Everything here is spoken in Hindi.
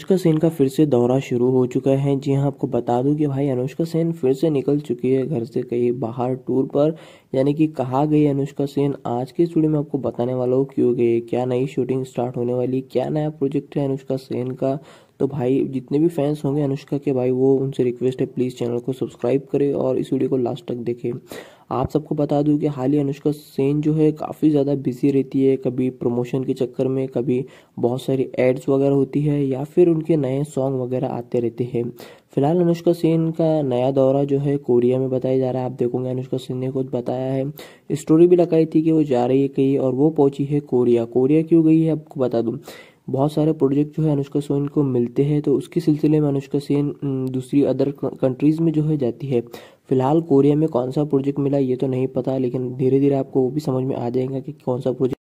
अनुष्का सेन का फिर से दौरा शुरू हो चुका है जी हाँ आपको बता दूं कि भाई अनुष्का सेन फिर से निकल चुकी है घर से कहीं बाहर टूर पर यानी कि कहा गई अनुष्का सेन आज के स्टूडियो में आपको बताने वाला हूँ क्यों गई क्या नई शूटिंग स्टार्ट होने वाली क्या नया प्रोजेक्ट है अनुष्का सेन का तो भाई जितने भी फैंस होंगे अनुष्का के भाई वो उनसे रिक्वेस्ट है प्लीज़ चैनल को सब्सक्राइब करें और इस वीडियो को लास्ट तक देखें आप सबको बता दूं कि हाल ही अनुष्का सेन जो है काफ़ी ज़्यादा बिजी रहती है कभी प्रमोशन के चक्कर में कभी बहुत सारी एड्स वगैरह होती है या फिर उनके नए सॉन्ग वगैरह आते रहते हैं फिलहाल अनुष्का सेन का नया दौरा जो है कोरिया में बताया जा रहा है आप देखोगे अनुष्का सेन ने खुद बताया है स्टोरी भी लगाई थी कि वो जा रही है कहीं और वो पहुंची है कोरिया कोरिया क्यों गई है आपको बता दूँ बहुत सारे प्रोजेक्ट जो है अनुष्का सेन को मिलते हैं तो उसके सिलसिले में अनुष्का सेन दूसरी अदर कंट्रीज़ में जो है जाती है फिलहाल कोरिया में कौन सा प्रोजेक्ट मिला ये तो नहीं पता लेकिन धीरे धीरे आपको वो भी समझ में आ जाएगा कि कौन सा प्रोजेक्ट